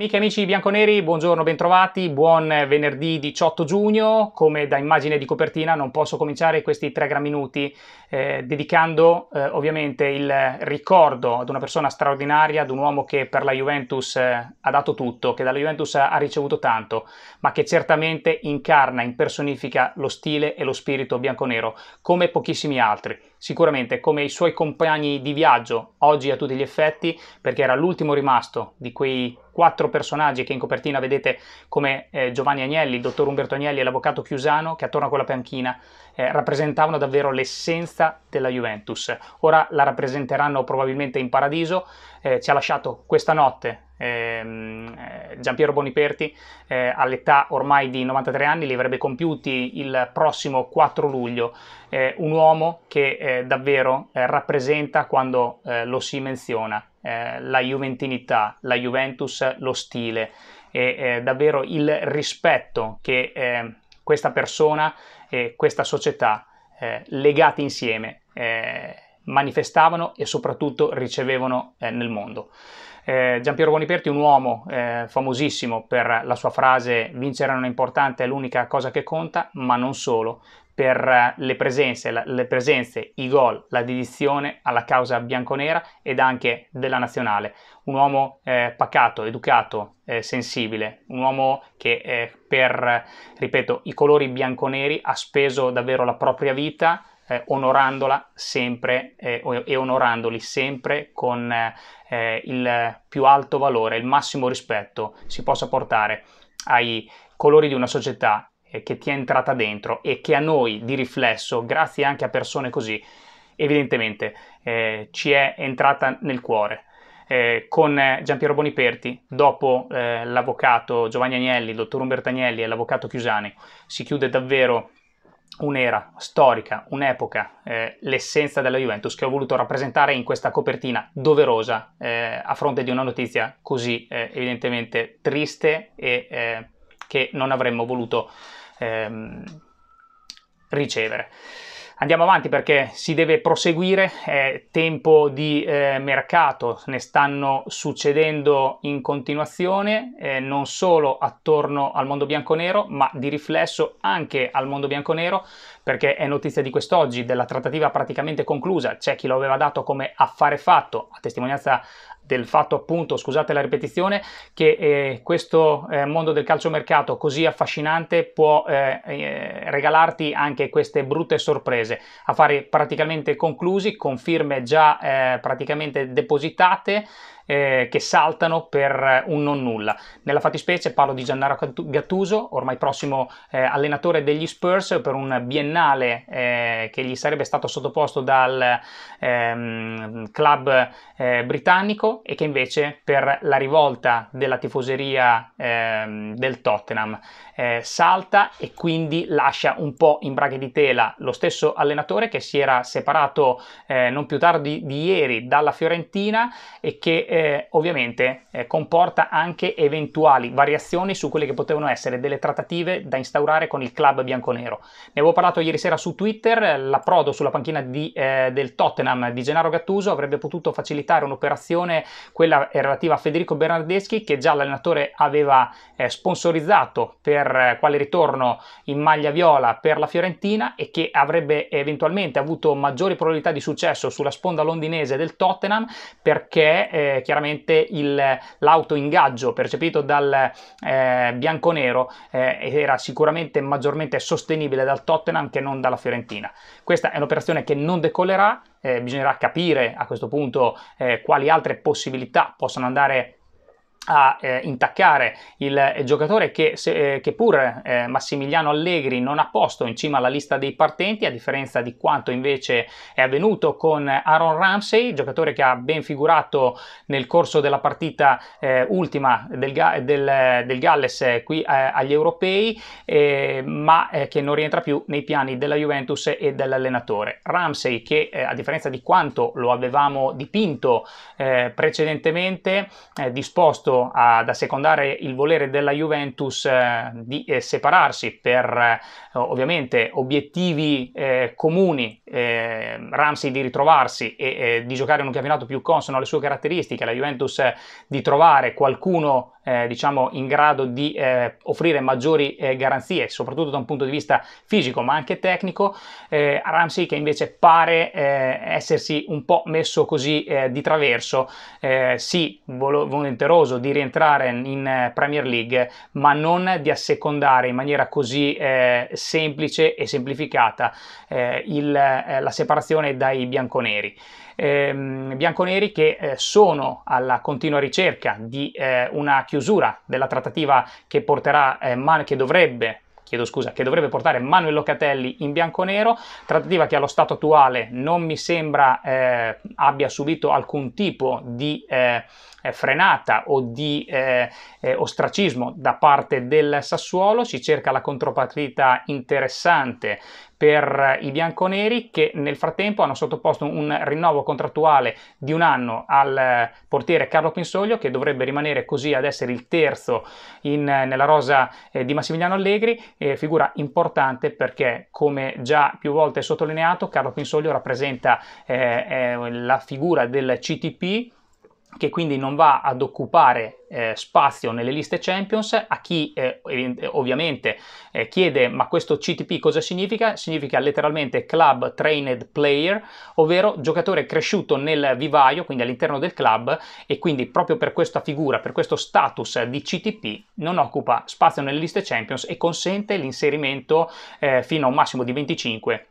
Amiche e amici bianconeri, buongiorno, bentrovati, buon venerdì 18 giugno. Come da immagine di copertina non posso cominciare questi tre gran minuti eh, dedicando eh, ovviamente il ricordo ad una persona straordinaria, ad un uomo che per la Juventus eh, ha dato tutto, che dalla Juventus ha ricevuto tanto, ma che certamente incarna, impersonifica lo stile e lo spirito bianconero, come pochissimi altri sicuramente come i suoi compagni di viaggio oggi a tutti gli effetti, perché era l'ultimo rimasto di quei quattro personaggi che in copertina vedete come eh, Giovanni Agnelli, il dottor Umberto Agnelli e l'avvocato Chiusano che attorno a quella panchina eh, rappresentavano davvero l'essenza della Juventus. Ora la rappresenteranno probabilmente in paradiso, eh, ci ha lasciato questa notte ehm, eh, Giampiero Boniperti eh, all'età ormai di 93 anni, li avrebbe compiuti il prossimo 4 luglio, eh, un uomo che eh, davvero eh, rappresenta quando eh, lo si menziona eh, la juventinità, la Juventus, lo stile e eh, davvero il rispetto che eh, questa persona e questa società eh, legati insieme eh, manifestavano e soprattutto ricevevano eh, nel mondo. Eh, Piero Boniperti, un uomo eh, famosissimo per la sua frase vincere non è importante, è l'unica cosa che conta, ma non solo, per eh, le presenze, le presenze, i gol, la dedizione alla causa bianconera ed anche della nazionale. Un uomo eh, pacato, educato, eh, sensibile, un uomo che eh, per, ripeto, i colori bianconeri ha speso davvero la propria vita eh, onorandola sempre eh, e onorandoli sempre con il più alto valore, il massimo rispetto si possa portare ai colori di una società eh, che ti è entrata dentro e che a noi di riflesso, grazie anche a persone così, evidentemente eh, ci è entrata nel cuore. Eh, con eh, Giampiero Boniperti, dopo eh, l'avvocato Giovanni Agnelli, il dottor Umberto Agnelli e l'avvocato Chiusani, si chiude davvero un'era storica, un'epoca, eh, l'essenza della Juventus che ho voluto rappresentare in questa copertina doverosa eh, a fronte di una notizia così eh, evidentemente triste e eh, che non avremmo voluto ehm, ricevere. Andiamo avanti perché si deve proseguire, è tempo di eh, mercato, ne stanno succedendo in continuazione, eh, non solo attorno al mondo bianco-nero, ma di riflesso anche al mondo bianco-nero, perché è notizia di quest'oggi della trattativa praticamente conclusa, c'è chi lo aveva dato come affare fatto, a testimonianza del fatto appunto, scusate la ripetizione, che eh, questo eh, mondo del calciomercato così affascinante può eh, eh regalarti anche queste brutte sorprese. Affari praticamente conclusi, con firme già eh, praticamente depositate, eh, che saltano per eh, un non nulla. Nella fattispecie parlo di Gennaro Gattuso, ormai prossimo eh, allenatore degli Spurs per un biennale eh, che gli sarebbe stato sottoposto dal ehm, club eh, britannico e che invece per la rivolta della tifoseria ehm, del Tottenham eh, salta e quindi lascia un po' in braghe di tela lo stesso allenatore che si era separato eh, non più tardi di ieri dalla Fiorentina e che eh, ovviamente eh, comporta anche eventuali variazioni su quelle che potevano essere delle trattative da instaurare con il club bianconero. Ne avevo parlato ieri sera su Twitter, l'approdo sulla panchina di, eh, del Tottenham di Gennaro Gattuso avrebbe potuto facilitare un'operazione, quella relativa a Federico Bernardeschi, che già l'allenatore aveva eh, sponsorizzato per per eh, quale ritorno in maglia viola per la Fiorentina e che avrebbe eventualmente avuto maggiori probabilità di successo sulla sponda londinese del Tottenham perché eh, chiaramente il, l'autoingaggio percepito dal eh, bianconero eh, era sicuramente maggiormente sostenibile dal Tottenham che non dalla Fiorentina. Questa è un'operazione che non decollerà, eh, bisognerà capire a questo punto eh, quali altre possibilità possono andare a a eh, intaccare il, eh, giocatore che, se, eh, che pur eh, Massimiliano Allegri non ha posto in cima alla lista dei partenti, a differenza di quanto invece è avvenuto con Aaron Ramsey, giocatore che ha ben figurato nel corso della partita eh, ultima del, del, del, Galles eh, qui agli europei, ma che non rientra più nei piani della Juventus e dell'allenatore. Ramsey che a differenza di quanto lo avevamo dipinto precedentemente, disposto ad assecondare il volere della Juventus eh, di eh, separarsi per eh, ovviamente obiettivi comuni, Ramsey di ritrovarsi e di giocare in un campionato più consono alle sue caratteristiche, la Juventus di trovare qualcuno eh, diciamo in grado di eh, offrire maggiori eh, garanzie, soprattutto da un punto di vista fisico ma anche tecnico, eh, Ramsey che invece pare eh, essersi un po' messo così eh, di traverso, sì, volenteroso di rientrare in Premier League, ma non di assecondare in maniera così semplice e semplificata il, la separazione dai bianconeri. Ehm, bianconeri che sono alla continua ricerca di una chiusura chiusura della trattativa che, porterà, eh, man- che dovrebbe chiedo scusa, che dovrebbe portare Manuel Locatelli in bianco-nero, trattativa che allo stato attuale non mi sembra eh, abbia subito alcun tipo di eh, frenata o di eh, eh, ostracismo da parte del Sassuolo, si cerca la contropartita interessante per i bianconeri che nel frattempo hanno sottoposto un rinnovo contrattuale di un anno al portiere Carlo Pinsoglio che dovrebbe rimanere così ad essere il terzo in, nella rosa eh, di Massimiliano Allegri, eh, figura importante perché come già più volte sottolineato Carlo Pinsoglio rappresenta eh, eh la figura del CTP che quindi non va ad occupare eh, spazio nelle liste Champions, a chi eh, eh ovviamente eh, chiede ma questo CTP cosa significa? Significa letteralmente Club Trained Player, ovvero giocatore cresciuto nel vivaio, quindi all'interno del club e quindi proprio per questa figura, per questo status di CTP non occupa spazio nelle liste Champions e consente l'inserimento eh, fino a un massimo di 25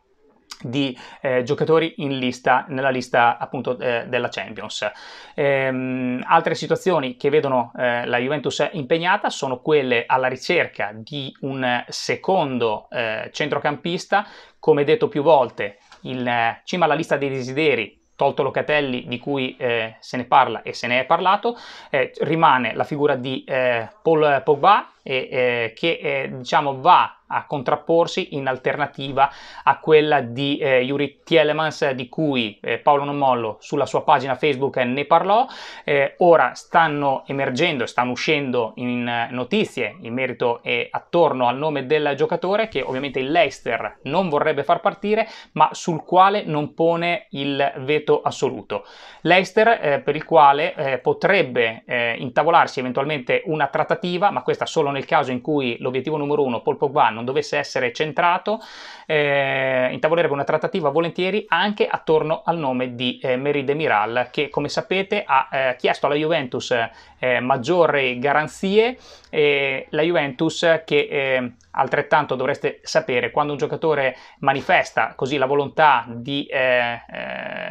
di eh, giocatori lista, nella lista appunto eh, della Champions. Ehm, altre situazioni che vedono eh, la Juventus impegnata sono quelle alla ricerca di un secondo eh, centrocampista, come detto più volte, in eh, cima alla lista dei desideri tolto Locatelli di cui eh, se ne parla e se ne è parlato, eh, rimane la figura di eh, Paul Pogba eh, che eh, diciamo va a contrapporsi in alternativa a quella di eh, Yuri Tielemans di cui eh, Paolo Nomollo sulla sua pagina Facebook eh, ne parlò. Eh, ora stanno emergendo, stanno uscendo in eh, notizie in merito e attorno al nome del giocatore che ovviamente il Leicester non vorrebbe far partire ma sul quale non pone il veto assoluto. Leicester per il quale potrebbe intavolarsi eventualmente una trattativa ma questa solo nel nel caso in cui l'obiettivo numero uno, Paul Pogba, non dovesse essere centrato, eh, intavolerebbe una trattativa volentieri anche attorno al nome di eh, Meride Miral che come sapete ha eh, chiesto alla Juventus eh, maggiori garanzie, la Juventus che eh, altrettanto dovreste sapere quando un giocatore manifesta così la volontà di eh, eh,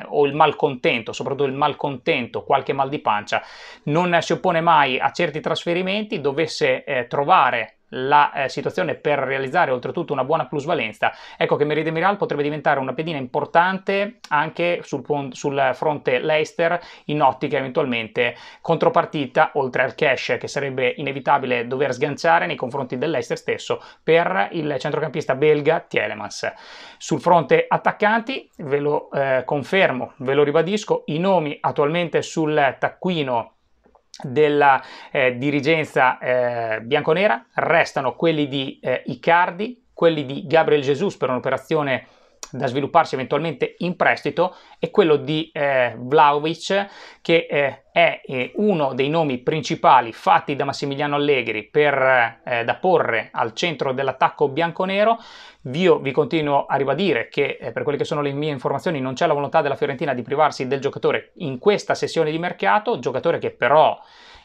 o il malcontento, soprattutto il malcontento, qualche mal di pancia, non si oppone mai a certi trasferimenti, dovesse eh, trovare la eh, situazione per realizzare oltretutto una buona plusvalenza, ecco che Miral potrebbe diventare una pedina importante anche sul, sul fronte Leicester in ottica eventualmente contropartita oltre al cash che sarebbe inevitabile dover sganciare nei confronti del stesso per il centrocampista belga Tielemans. Sul fronte attaccanti ve lo eh, confermo, ve lo ribadisco, i nomi attualmente sul taccuino della eh, dirigenza eh, bianconera restano quelli di eh, Icardi, quelli di Gabriel Jesus per un'operazione da svilupparsi eventualmente in prestito è quello di eh, Vlaovic che eh, è eh, uno dei nomi principali fatti da Massimiliano Allegri per, eh, da porre al centro dell'attacco bianconero. Io vi continuo a ribadire che eh, per quelle che sono le mie informazioni non c'è la volontà della Fiorentina di privarsi del giocatore in questa sessione di mercato, giocatore che però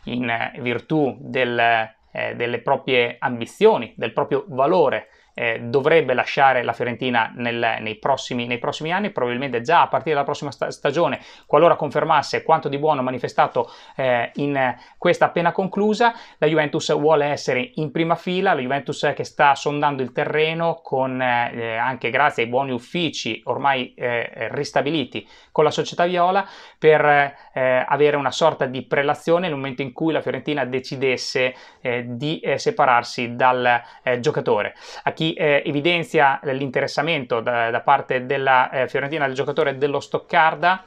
in virtù del, eh, delle proprie ambizioni, del proprio valore eh, dovrebbe lasciare la Fiorentina nel, nei, prossimi, nei, prossimi, anni, probabilmente già a partire dalla prossima stagione, qualora confermasse quanto di buono manifestato eh, in questa appena conclusa. La Juventus vuole essere in prima fila, la Juventus che sta sondando il terreno con, eh, anche grazie ai buoni uffici ormai eh, ristabiliti con la società viola per eh, avere una sorta di prelazione nel momento in cui la Fiorentina decidesse eh, di separarsi dal giocatore. A chi chi eh, evidenzia l'interessamento da, da parte della eh, Fiorentina del giocatore dello Stoccarda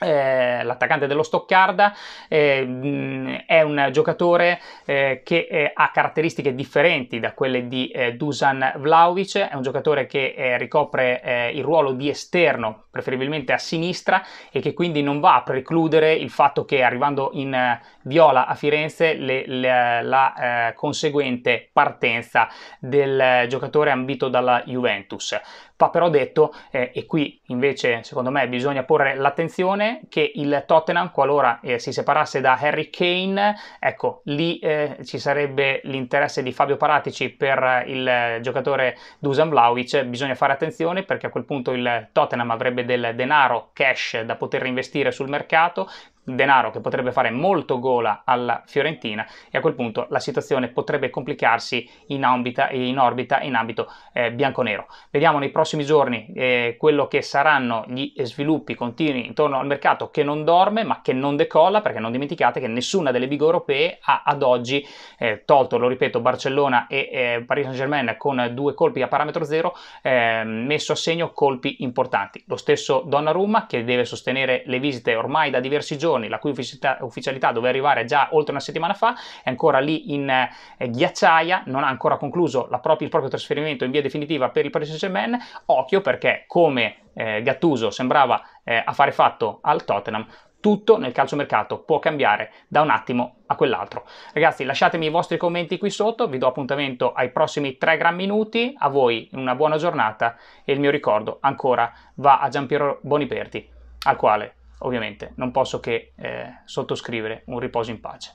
eh, l'attaccante dello Stoccarda eh, mm, è un giocatore eh, che eh, ha caratteristiche differenti da quelle di eh, Dusan Vlaovic, è un giocatore che eh, ricopre il ruolo di esterno, preferibilmente a sinistra, e che quindi non va a precludere il fatto che arrivando in viola a Firenze le, le, la conseguente partenza del giocatore ambito dalla Juventus. Va però detto, eh, e qui invece secondo me bisogna porre l'attenzione, che il Tottenham, qualora eh, si separasse da Harry Kane, ecco, lì eh, ci sarebbe l'interesse di Fabio Paratici per il giocatore Dusan Vlaovic, bisogna fare attenzione perché a quel punto il Tottenham avrebbe del denaro cash da poter investire sul mercato, denaro che potrebbe fare molto gola alla Fiorentina e a quel punto la situazione potrebbe complicarsi in, ambita, in orbita in ambito eh, bianconero. Vediamo nei prossimi giorni eh, quello che saranno gli sviluppi continui intorno al mercato che non dorme ma che non decolla perché non dimenticate che nessuna delle big europee ha ad oggi eh, tolto, lo ripeto, Barcellona e eh, Paris Saint Germain con due colpi a parametro zero eh, messo a segno colpi importanti. Lo stesso Donnarumma che deve sostenere le visite ormai da diversi giorni informazioni la cui ufficialità, ufficialità doveva arrivare già oltre una settimana fa, è ancora lì in eh, ghiacciaia, non ha ancora concluso propria, il proprio trasferimento in via definitiva per il Paris Saint-Germain. Occhio perché come eh, Gattuso sembrava eh, affare fatto al Tottenham, tutto nel calciomercato può cambiare da un attimo a quell'altro. Ragazzi, lasciatemi i vostri commenti qui sotto, vi do appuntamento ai prossimi 3 gran minuti, a voi una buona giornata e il mio ricordo ancora va a Giampiero Boniperti, al quale ovviamente non posso che eh, sottoscrivere un riposo in pace.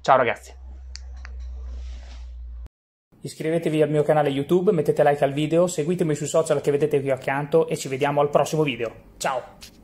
Ciao ragazzi! Iscrivetevi al mio canale YouTube, mettete like al video, seguitemi sui social che vedete qui accanto e ci vediamo al prossimo video. Ciao!